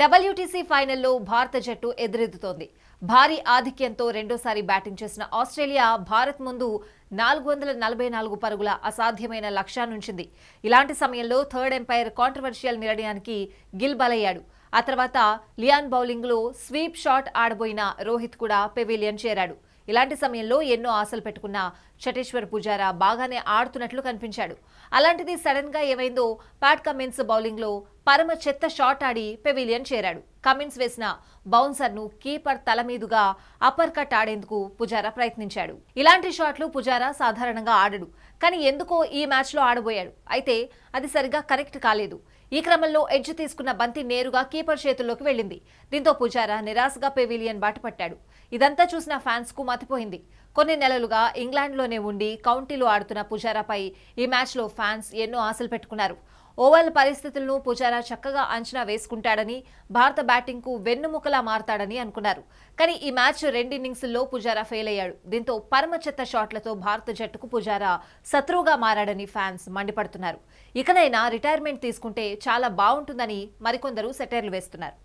WTC ఫైనల్లో భారత జట్టు ఎదురెద్దుతోంది భారీ ఆధిక్యంతో రెండోసారి బ్యాటింగ్ చేసిన ఆస్ట్రేలియా భారత్ ముందు నాలుగు వందల నలభై నాలుగు పరుగుల అసాధ్యమైన లక్ష్యానుంచింది ఇలాంటి సమయంలో థర్డ్ ఎంపైర్ కాంట్రవర్షియల్ నిర్ణయానికి గిల్ బలయ్యాడు ఆ తర్వాత లియాన్ బౌలింగ్లో స్వీప్ షాట్ ఆడబోయిన రోహిత్ కూడా పెవిలియన్ చేరాడు ఇలాంటి సమయంలో ఎన్నో ఆశలు పెట్టుకున్న చటేశ్వర్ పుజారా బాగానే ఆడుతున్నట్లు కనిపించాడు అలాంటిది సడన్గా ఏమైందో ప్యాట్ కమిన్స్ బౌలింగ్లో పరమ చెత్త షాట్ ఆడి పెవిలియన్ చేరాడు కమిన్స్ వేసిన బౌన్సర్ను కీపర్ తల మీదుగా అప్పర్ కట్ ఆడేందుకు పుజారా ప్రయత్నించాడు ఇలాంటి షాట్లు పుజారా సాధారణంగా ఆడడు కానీ ఎందుకో ఈ మ్యాచ్లో ఆడబోయాడు అయితే అది సరిగా కరెక్ట్ కాలేదు ఈ క్రమంలో ఎడ్జ్ తీసుకున్న బంతి నేరుగా కీపర్ చేతుల్లోకి వెళ్ళింది దీంతో పుజారా నిరాశగా పెవిలియన్ బాటపట్టాడు ఇదంతా చూసిన ఫ్యాన్స్ కు మతిపోయింది కొన్ని నెలలుగా ఇంగ్లాండ్లోనే ఉండి కౌంటీలో ఆడుతున్న పుజారాపై ఈ మ్యాచ్లో ఫ్యాన్స్ ఎన్నో ఆశలు పెట్టుకున్నారు ఓవర్ల పరిస్థితులను పుజారా చక్కగా అంచనా వేసుకుంటాడని భారత బ్యాటింగ్కు వెన్నుముకలా మారతాడని అనుకున్నారు కానీ ఈ మ్యాచ్ రెండిన్నింగ్స్లో పుజారా ఫెయిల్ అయ్యాడు దీంతో పరమ చెత్త షాట్లతో భారత జట్టుకు పుజారా శత్రువుగా మారాడని ఫ్యాన్స్ మండిపడుతున్నారు ఇకనైనా రిటైర్మెంట్ తీసుకుంటే చాలా బాగుంటుందని మరికొందరు సెటైర్లు వేస్తున్నారు